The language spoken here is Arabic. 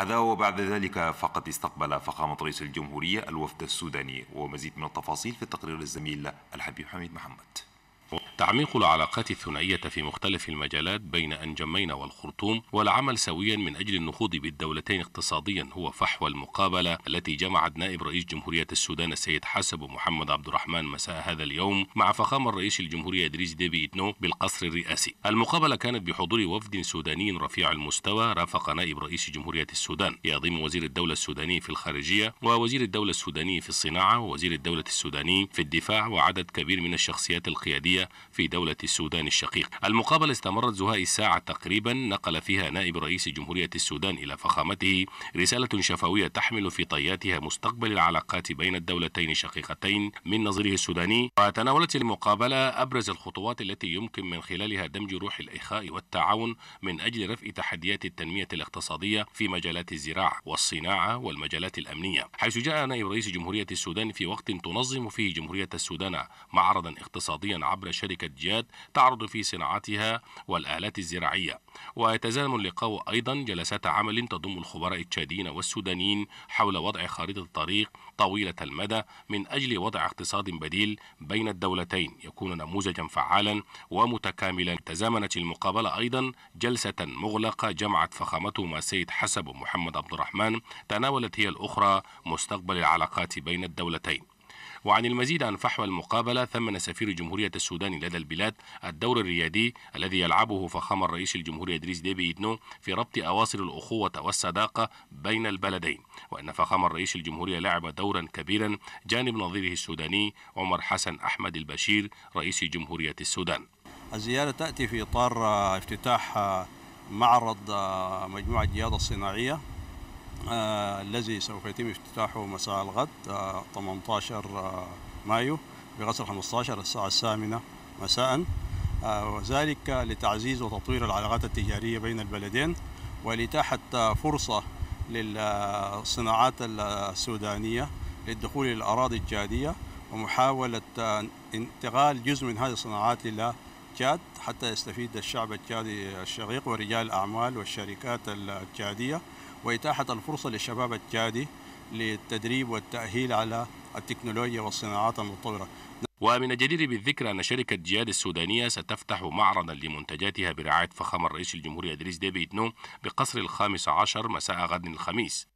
هذا وبعد ذلك فقد استقبل فخامة رئيس الجمهورية الوفد السوداني ومزيد من التفاصيل في التقرير الزميل الحبيب حميد محمد تعميق العلاقات الثنائية في مختلف المجالات بين أنجمين والخرطوم والعمل سويا من أجل النهوض بالدولتين اقتصاديا هو فحوى المقابلة التي جمعت نائب رئيس جمهورية السودان السيد حسب محمد عبد الرحمن مساء هذا اليوم مع فخامة الرئيس الجمهورية إدريس ديبي إتنو بالقصر الرئاسي المقابلة كانت بحضور وفد سوداني رفيع المستوى رافق نائب رئيس جمهورية السودان يضم وزير الدولة السوداني في الخارجية ووزير الدولة السوداني في الصناعة ووزير الدولة السوداني في الدفاع وعدد كبير من الشخصيات القيادية في دولة السودان الشقيق المقابلة استمرت زهاء الساعة تقريبا نقل فيها نائب رئيس جمهورية السودان إلى فخامته رسالة شفوية تحمل في طياتها مستقبل العلاقات بين الدولتين الشقيقتين من نظره السوداني وتناولت المقابلة أبرز الخطوات التي يمكن من خلالها دمج روح الإخاء والتعاون من أجل رفع تحديات التنمية الاقتصادية في مجالات الزراعة والصناعة والمجالات الأمنية حيث جاء نائب رئيس جمهورية السودان في وقت تنظم فيه جمهورية السودان معرضا اقتصاديا عبر شركة جاد تعرض في صناعتها والآلات الزراعية ويتزامن اللقاء أيضا جلسات عمل تضم الخبراء التشاديين والسودانيين حول وضع خريطة الطريق طويلة المدى من أجل وضع اقتصاد بديل بين الدولتين يكون نموذجا فعالا ومتكاملا تزامنت المقابلة أيضا جلسة مغلقة جمعت فخامتهما سيد حسب ومحمد عبد الرحمن تناولت هي الأخرى مستقبل العلاقات بين الدولتين وعن المزيد عن فحوى المقابلة ثمن سفير جمهورية السودان لدى البلاد الدور الريادي الذي يلعبه فخامة الرئيس الجمهورية إدريس ديبي إدنو في ربط أواصر الأخوة والصداقة بين البلدين وأن فخامة الرئيس الجمهورية لعب دورا كبيرا جانب نظيره السوداني عمر حسن أحمد البشير رئيس جمهورية السودان الزيارة تأتي في إطار افتتاح معرض مجموعة جيادة الصناعية آه، الذي سوف يتم افتتاحه مساء الغد 18 آه، آه، مايو بغسل 15 الساعة الثامنة مساء وذلك لتعزيز وتطوير العلاقات التجارية بين البلدين ولإتاحة فرصة للصناعات السودانية للدخول إلى الأراضي الجادية ومحاولة انتقال جزء من هذه الصناعات إلى جاد حتى يستفيد الشعب الجادي الشقيق ورجال الأعمال والشركات الجادية وإتاحة الفرصة للشباب الجادي للتدريب والتأهيل على التكنولوجيا والصناعات المتطورة ومن الجدير بالذكر أن شركة جياد السودانية ستفتح معرضا لمنتجاتها برعاية فخامة الرئيس الجمهوري إدريس ديبي إتنو بقصر الخامس عشر مساء غد الخميس